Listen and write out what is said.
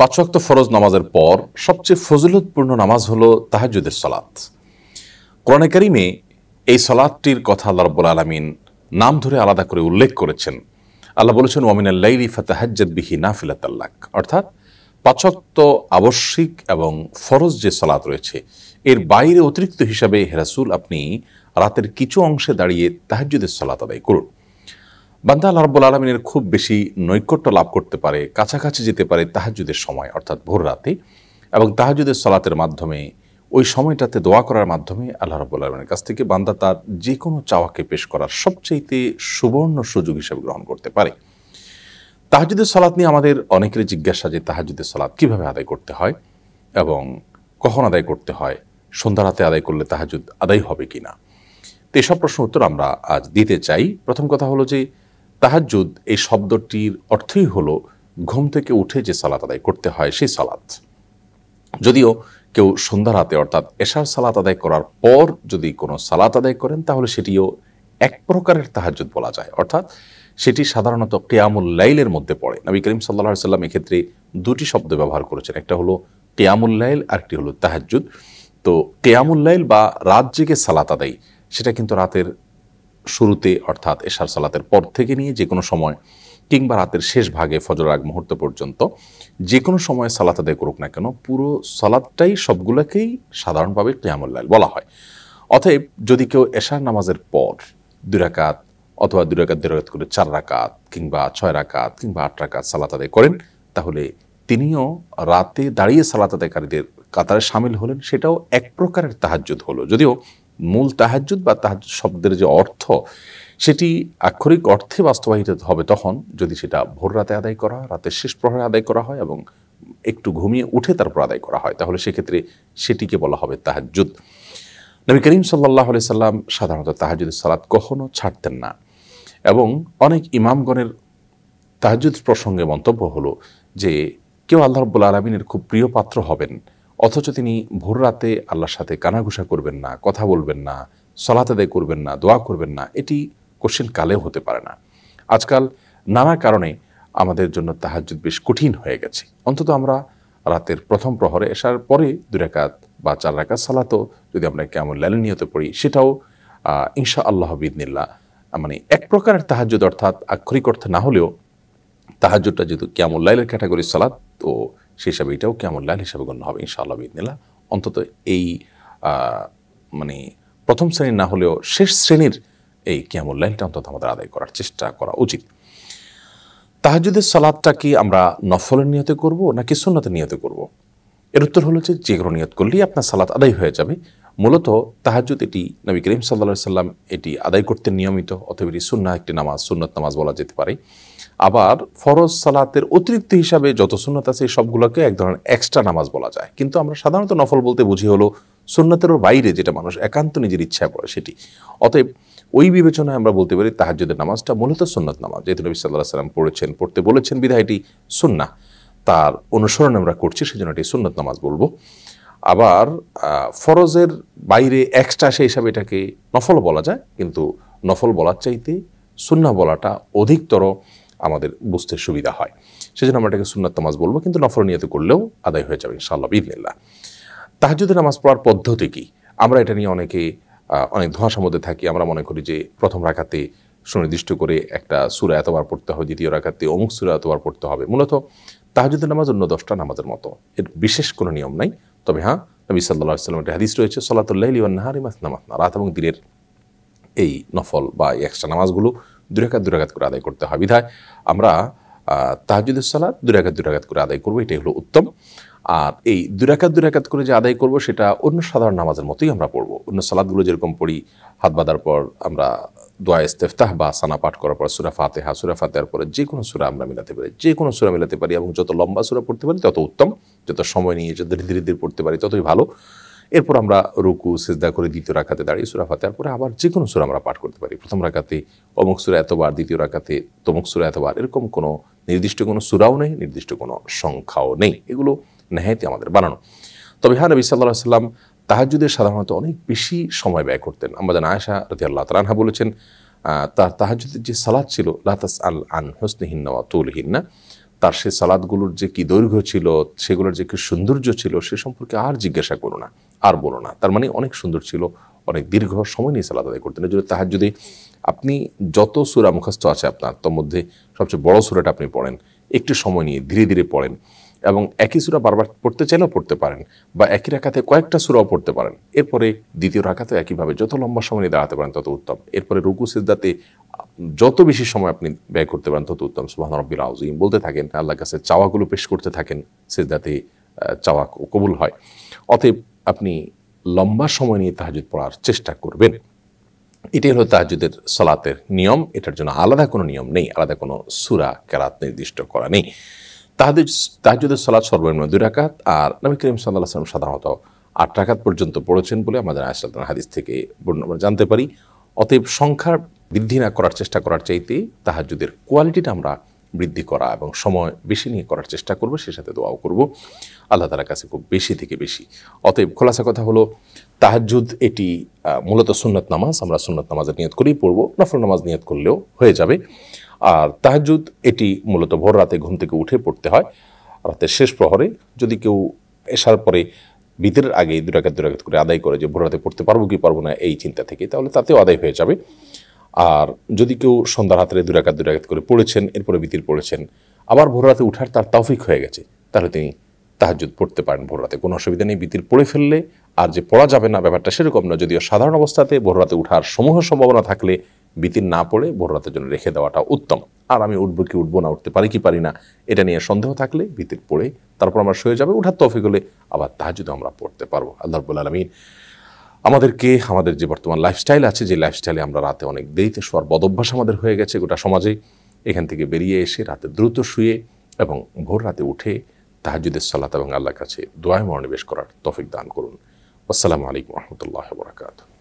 পাঁচক্ত ফরজ নামাজের পর সবচেয়ে ফজলতপূর্ণ নামাজ হল তাহাজুদের সলাৎ কোরআনে কারিমে এই সলাদটির কথা আল্লাহ রব্বুল আলমিন নাম ধরে আলাদা করে উল্লেখ করেছেন আল্লাহ বলেছেন ওয়ামিন আল্লাইলি ফাতাহাজ্জাদ বিহি নাফিলাতাল্লাক অর্থাৎ পাচক্ত আবশ্যিক এবং ফরজ যে সলাৎ রয়েছে এর বাইরে অতিরিক্ত হিসাবে হেরাসুল আপনি রাতের কিছু অংশে দাঁড়িয়ে তাহাজ্জুদের সলাৎ আদায় করুন বান্দা আল্লাহ রব্বুল আলমিনের খুব বেশি নৈকট্য লাভ করতে পারে কাছাকাছি যেতে পারে তাহাজুদের সময় অর্থাৎ ভোর রাতে এবং তাহাজুদের সলাতের মাধ্যমে ওই সময়টাতে দোয়া করার মাধ্যমে আল্লাহ রব্বুল আলমিনের কাছ থেকে বান্দা তার যে কোনো চাওয়াকে পেশ করার সবচেয়েতে সুবর্ণ সুযোগ হিসেবে গ্রহণ করতে পারে তাহাজুদের সালাত নিয়ে আমাদের অনেকের জিজ্ঞাসা যে তাহাজুদের সালাত কীভাবে আদায় করতে হয় এবং কখন আদায় করতে হয় সন্ধ্যা রাতে আদায় করলে তাহাজুদ আদায় হবে কি না তো এসব প্রশ্ন উত্তর আমরা আজ দিতে চাই প্রথম কথা হলো যে তাহাজুদ এই শব্দটির অর্থই হলো ঘুম থেকে উঠে যে সালাত আদায় করতে হয় সেই সালাত যদিও কেউ সন্ধ্যা রাতে অর্থাৎ এশার সালাত আদায় করার পর যদি কোনো সালাত আদায় করেন তাহলে সেটিও এক প্রকারের তাহাজুদ বলা যায় অর্থাৎ সেটি সাধারণত কেয়ামুল লাইলের মধ্যে পড়ে নবী করিম সাল্লা সাল্লাম এক্ষেত্রে দুটি শব্দ ব্যবহার করেছেন একটা হলো কেয়ামুল লাইল আর একটি হলো তাহাজুদ তো কেয়ামুল লাইল বা রাত জেগে সালাত আদায় সেটা কিন্তু রাতের শুরুতে অর্থাৎ এশার সালাতের পর থেকে নিয়ে যে কোনো সময় কিংবা রাতের শেষ ভাগে ফজর আগ মুহূর্ত পর্যন্ত যে কোনো সময় সালাত আদায় করুক না কেন পুরো সালাদটাই সবগুলোকেই সাধারণভাবে ক্লিয়ামুল্লাইল বলা হয় অতএব যদি কেউ এশার নামাজের পর দুই রাকাত অথবা দুই রাকাত দুই করে চার রাকাত কিংবা ছয় রাকাত কিংবা আট রাকাত সালাত আদায় করেন তাহলে তিনিও রাতে দাঁড়িয়ে সালাত আদায়কারীদের কাতারে সামিল হলেন সেটাও এক প্রকারের তাহাজ্জুদ হলো যদিও মূল তাহাজুদ বা তাহাজ শব্দের যে অর্থ সেটি আক্ষরিক অর্থে বাস্তবায়িত হবে তখন যদি সেটা ভোর রাতে আদায় করা রাতের শেষ প্রহরে আদায় করা হয় এবং একটু ঘুমিয়ে উঠে তারপর আদায় করা হয় তাহলে সেক্ষেত্রে সেটিকে বলা হবে তাহাজুদ নবী করিম সাল্লাহ আলি সাল্লাম সাধারণত তাহাজুদ সালাদ কখনও ছাড়তেন না এবং অনেক ইমামগণের তাহাজুদ প্রসঙ্গে মন্তব্য হলো যে কেউ আল্লাহ রব্বুল আলমিনের খুব প্রিয় পাত্র হবেন অথচ তিনি ভোর রাতে আল্লাহর সাথে কানাঘুষা করবেন না কথা বলবেন না সলাতে আদায় করবেন না দোয়া করবেন না এটি কোশ্চিন কালেও হতে পারে না আজকাল নানা কারণে আমাদের জন্য তাহাজুদ বেশ কঠিন হয়ে গেছে অন্তত আমরা রাতের প্রথম প্রহরে এসার পরে দুরাকাত বা চার রাকাত সালাতো যদি আমরা কেমন লালনীয়ত পড়ি সেটাও ইনশা আল্লাহ বিদিনিল্লা মানে এক প্রকারের তাহাজুদ অর্থাৎ আক্ষরিক অর্থে না হলেও তাহাজুদটা যেহেতু কেমন লাইলের ক্যাটাগরি সালাত তো সেই হিসাবে এটাও কেমন লাল হিসাবে গণ্য হবে ইনশাআল্লাহ বিদিনিল্লা অন্তত এই মানে প্রথম শ্রেণীর না হলেও শেষ শ্রেণীর এই কিয়ামুল লাইলটা অন্তত আমাদের আদায় করার চেষ্টা করা উচিত তাহাজুদের সালাদটা কি আমরা নফলের নিয়তে করব নাকি সুন্নতের নিয়তে করব এর উত্তর হলো যে যে কোনো নিয়ত করলেই আপনার সালাত আদায় হয়ে যাবে মূলত তাহাজুদ এটি নবী করিম সাল্লা সাল্লাম এটি আদায় করতে নিয়মিত অথবা এটি সুন্না একটি নামাজ সুন্নত নামাজ বলা যেতে পারে আবার ফরজ সালাতের অতিরিক্ত হিসাবে যত সুন্নত আছে সবগুলোকে এক ধরনের এক্সট্রা নামাজ বলা যায় কিন্তু আমরা সাধারণত নফল বলতে বুঝি হলো সুন্নতেরও বাইরে যেটা মানুষ একান্ত নিজের ইচ্ছা পড়ে সেটি অতএব ওই বিবেচনায় আমরা বলতে পারি তাহাজুদের নামাজটা মূলত সুন্নত নামাজ যেহেতু নবী সাল্লাহ সাল্লাম পড়েছেন পড়তে বলেছেন বিধায়টি সুন্না তার অনুসরণ আমরা করছি সেজন্য এটি সুন্নত নামাজ বলবো আবার ফরজের বাইরে এক্সট্রা সে হিসাবে এটাকে নফল বলা যায় কিন্তু নফল বলার চাইতে সুন্না বলাটা অধিকতর আমাদের বুঝতে সুবিধা হয় সেজন্য আমরা এটাকে সুন্নার তামাজ বলবো কিন্তু নফল নিয়তে করলেও আদায় হয়ে যাবে ইনশাআল্লাহ বিদিনিল্লা তাহাজুদের নামাজ পড়ার পদ্ধতি কী আমরা এটা নিয়ে অনেকে অনেক ধোঁয়াশার মধ্যে থাকি আমরা মনে করি যে প্রথম রাখাতে সুনির্দিষ্ট করে একটা সুরা এতবার পড়তে হবে দ্বিতীয় রাখাতে অমুক সুরা এতবার পড়তে হবে মূলত তাহাজুদের নামাজ অন্য দশটা নামাজের মতো এর বিশেষ কোনো নিয়ম নাই তবে হ্যাঁ নবী সাল্লা সাল্লাম একটা হাদিস রয়েছে সলাতুল্লাহলি নাহারি মাসনা না রাত এবং দিনের এই নফল বা এই এক্সট্রা নামাজগুলো দুরাঘাত দুরাঘাত করে আদায় করতে হয় বিধায় আমরা তাহাজুদের সালাদ দুরাঘাত দুরাঘাত করে আদায় করবো এটাই হলো উত্তম আর এই দুরাকাত দুরাকাত করে যে আদায় করব সেটা অন্য সাধারণ নামাজের মতোই আমরা পড়ব অন্য সালাদগুলো যেরকম পড়ি হাত বাঁধার পর আমরা দোয়া ইস্তেফতাহ বা সানা পাঠ করার পর সুরা ফাতেহা সুরা ফাতে পরে যে কোনো সুরা আমরা মিলাতে পারি যে কোনো সুরা মিলাতে পারি এবং যত লম্বা সুরা পড়তে পারি তত উত্তম যত সময় নিয়ে যত ধীরে ধীরে পড়তে পারি ততই ভালো এরপর আমরা রুকু সেজদা করে দ্বিতীয় রাখাতে দাঁড়িয়ে সুরা ফাতে তারপরে আবার যে কোনো সুরা আমরা পাঠ করতে পারি প্রথম রাখাতে অমুক সুরা এতবার দ্বিতীয় রাখাতে তমুক সুরা এতবার এরকম কোনো নির্দিষ্ট কোনো সুরাও নেই নির্দিষ্ট কোনো সংখ্যাও নেই এগুলো নেহাইতে আমাদের বানানো তবে হ্যাঁ নবী সাল্লাহ সাল্লাম তাহাজুদের সাধারণত অনেক বেশি সময় ব্যয় করতেন আমাদের আয়সা রতি আল্লাহ তালহা বলেছেন তার তাহাজুদের যে সালাদ ছিল লাতাস আল আন হোসনিহিন্না হিন্না তার সে সালাদগুলোর যে কি দৈর্ঘ্য ছিল সেগুলোর যে কি সৌন্দর্য ছিল সে সম্পর্কে আর জিজ্ঞাসা করো না আর বলো না তার মানে অনেক সুন্দর ছিল অনেক দীর্ঘ সময় নিয়ে সালাদ আদায় করতেন যদি তাহার যদি আপনি যত সুরা মুখস্থ আছে আপনার তোর মধ্যে সবচেয়ে বড় সুরাটা আপনি পড়েন একটু সময় নিয়ে ধীরে ধীরে পড়েন এবং একই সুরা বারবার পড়তে চাইলেও পড়তে পারেন বা একই রাখাতে কয়েকটা সুরাও পড়তে পারেন এরপরে দ্বিতীয় রাখাতে একইভাবে যত লম্বা সময় নিয়ে দাঁড়াতে পারেন তত উত্তম এরপরে রুকু সিদ্ধাতে যত বেশি সময় আপনি ব্যয় করতে পারেন তত উত্তম সুবাহ রব্বিল আউজিম বলতে থাকেন আল্লাহর কাছে চাওয়াগুলো পেশ করতে থাকেন সিদ্ধাতে চাওয়া কবুল হয় অতএব আপনি লম্বা সময় নিয়ে তাহাজুদ পড়ার চেষ্টা করবেন এটি হলো তাহাজুদের সলাতের নিয়ম এটার জন্য আলাদা কোনো নিয়ম নেই আলাদা কোনো সুরা কেরাত নির্দিষ্ট করা নেই তাহাদের তাহাজুদের সলাদ সর্বনিম্ন দুই রাকাত আর নবী করিম সাল্লাহ সাল্লাম সাধারণত আট রাকাত পর্যন্ত পড়েছেন বলে আমাদের আয়সালাম হাদিস থেকে আমরা জানতে পারি অতএব সংখ্যার বৃদ্ধি না করার চেষ্টা করার চাইতে তাহাজুদের কোয়ালিটিটা আমরা বৃদ্ধি করা এবং সময় বেশি নিয়ে করার চেষ্টা করব সে সাথে দোয়াও করব আল্লাহ তালার কাছে খুব বেশি থেকে বেশি অতএব খোলাসা কথা হলো তাহাজুদ এটি মূলত সুন্নত নামাজ আমরা সুন্নত নামাজের নিয়ত করেই পড়ব নফল নামাজ নিয়ত করলেও হয়ে যাবে আর তাহাজুদ এটি মূলত ভোর রাতে ঘুম থেকে উঠে পড়তে হয় রাতের শেষ প্রহরে যদি কেউ এসার পরে বিদের আগে দুরাকাত দুরাকাত করে আদায় করে যে ভোর রাতে পড়তে পারবো কি পারবো না এই চিন্তা থেকে তাহলে তাতেও আদায় হয়ে যাবে আর যদি কেউ সন্ধ্যার হাতে দুরাকাত দুরাকাত করে পড়েছেন এরপরে বিতির পড়েছেন আবার ভোর রাতে উঠার তার তাওফিক হয়ে গেছে তাহলে তিনি তাহাজুদ পড়তে পারেন ভোর রাতে কোনো অসুবিধা নেই বিতির পড়ে ফেললে আর যে পড়া যাবে না ব্যাপারটা সেরকম না যদিও সাধারণ অবস্থাতে ভোর রাতে উঠার সমূহ সম্ভাবনা থাকলে বিতির না পড়ে ভোর রাতের জন্য রেখে দেওয়াটা উত্তম আর আমি উঠবো কি উঠবো না উঠতে পারি কি পারি না এটা নিয়ে সন্দেহ থাকলে বিতির পড়ে তারপর আমার শুয়ে যাবে উঠার তফিক হলে আবার তা যদি আমরা পড়তে পারবো আল্লাহ রবুল আলমিন আমাদেরকে আমাদের যে বর্তমান লাইফস্টাইল আছে যে লাইফস্টাইলে আমরা রাতে অনেক দেরিতে শোয়ার বদভ্যাস আমাদের হয়ে গেছে গোটা সমাজে এখান থেকে বেরিয়ে এসে রাতে দ্রুত শুয়ে এবং ভোর রাতে উঠে তাহাজুদের সালাত এবং আল্লাহর কাছে দোয়ায় মনোনিবেশ করার তফিক দান করুন আসসালামু আলাইকুম রহমতুল্লাহ বরাকাতু